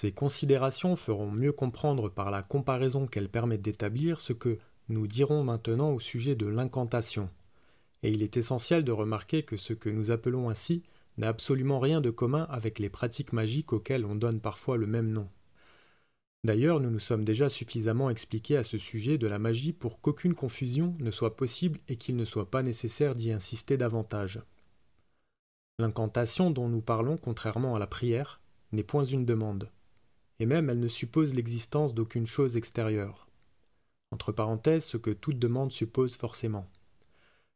Ces considérations feront mieux comprendre par la comparaison qu'elles permettent d'établir ce que nous dirons maintenant au sujet de l'incantation. Et il est essentiel de remarquer que ce que nous appelons ainsi n'a absolument rien de commun avec les pratiques magiques auxquelles on donne parfois le même nom. D'ailleurs, nous nous sommes déjà suffisamment expliqués à ce sujet de la magie pour qu'aucune confusion ne soit possible et qu'il ne soit pas nécessaire d'y insister davantage. L'incantation dont nous parlons, contrairement à la prière, n'est point une demande et même elle ne suppose l'existence d'aucune chose extérieure. Entre parenthèses, ce que toute demande suppose forcément.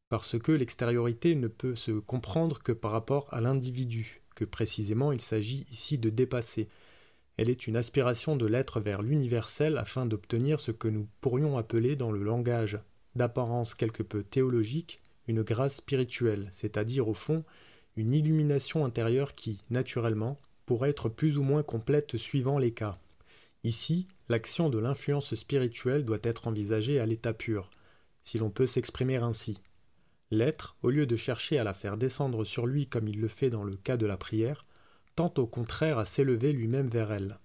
Parce que l'extériorité ne peut se comprendre que par rapport à l'individu, que précisément il s'agit ici de dépasser. Elle est une aspiration de l'être vers l'universel afin d'obtenir ce que nous pourrions appeler dans le langage, d'apparence quelque peu théologique, une grâce spirituelle, c'est-à-dire au fond une illumination intérieure qui, naturellement, pour être plus ou moins complète suivant les cas. Ici, l'action de l'influence spirituelle doit être envisagée à l'état pur, si l'on peut s'exprimer ainsi. L'être, au lieu de chercher à la faire descendre sur lui comme il le fait dans le cas de la prière, tend au contraire à s'élever lui-même vers elle.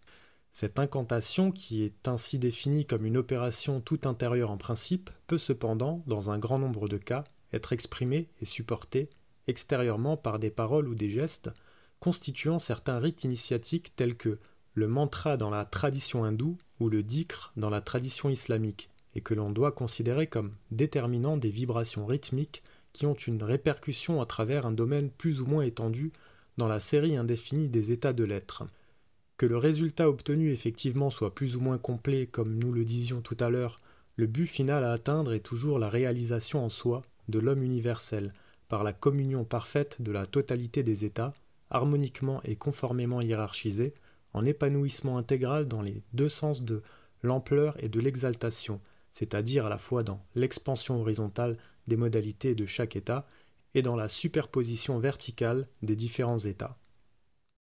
Cette incantation, qui est ainsi définie comme une opération tout intérieure en principe, peut cependant, dans un grand nombre de cas, être exprimée et supportée extérieurement par des paroles ou des gestes, constituant certains rites initiatiques tels que le mantra dans la tradition hindoue ou le dhikr dans la tradition islamique, et que l'on doit considérer comme déterminant des vibrations rythmiques qui ont une répercussion à travers un domaine plus ou moins étendu dans la série indéfinie des états de l'être. Que le résultat obtenu effectivement soit plus ou moins complet, comme nous le disions tout à l'heure, le but final à atteindre est toujours la réalisation en soi de l'homme universel, par la communion parfaite de la totalité des états, harmoniquement et conformément hiérarchisé, en épanouissement intégral dans les deux sens de l'ampleur et de l'exaltation, c'est-à-dire à la fois dans l'expansion horizontale des modalités de chaque état et dans la superposition verticale des différents états.